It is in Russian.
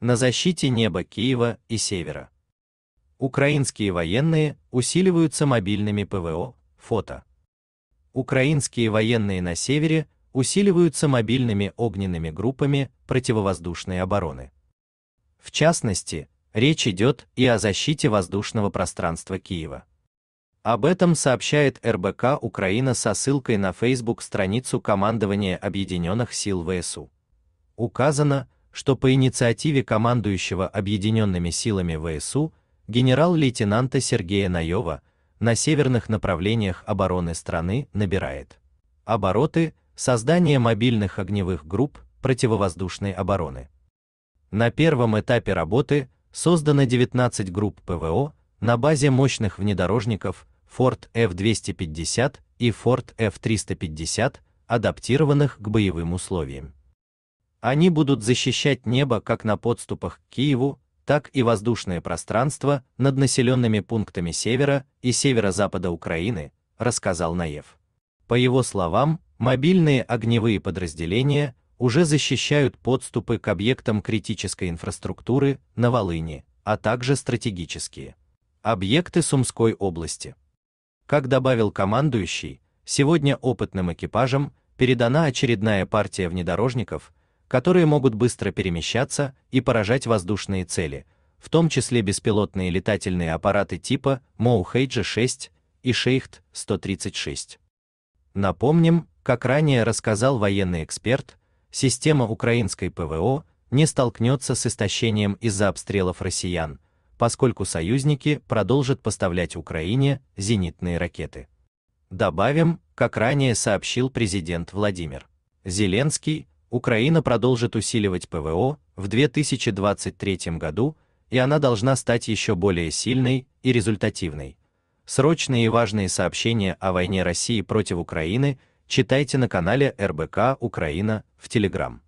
на защите неба Киева и Севера. Украинские военные усиливаются мобильными ПВО. Фото. Украинские военные на севере усиливаются мобильными огненными группами противовоздушной обороны. В частности, речь идет и о защите воздушного пространства Киева. Об этом сообщает РБК Украина со ссылкой на Facebook страницу командования Объединенных сил ВСУ. Указано, что по инициативе командующего объединенными силами ВСУ генерал-лейтенанта Сергея Наева на северных направлениях обороны страны набирает обороты создание мобильных огневых групп противовоздушной обороны. На первом этапе работы создано 19 групп ПВО на базе мощных внедорожников Ford F-250 и Ford F-350, адаптированных к боевым условиям. Они будут защищать небо как на подступах к Киеву, так и воздушное пространство над населенными пунктами севера и северо-запада Украины, рассказал Наев. По его словам, мобильные огневые подразделения уже защищают подступы к объектам критической инфраструктуры на Волыни, а также стратегические объекты Сумской области. Как добавил командующий, сегодня опытным экипажам передана очередная партия внедорожников, которые могут быстро перемещаться и поражать воздушные цели, в том числе беспилотные летательные аппараты типа Моухейджи-6 и Шейхт-136. Напомним, как ранее рассказал военный эксперт, система украинской ПВО не столкнется с истощением из-за обстрелов россиян, поскольку союзники продолжат поставлять Украине зенитные ракеты. Добавим, как ранее сообщил президент Владимир Зеленский, Украина продолжит усиливать ПВО в 2023 году, и она должна стать еще более сильной и результативной. Срочные и важные сообщения о войне России против Украины читайте на канале РБК Украина в Телеграм.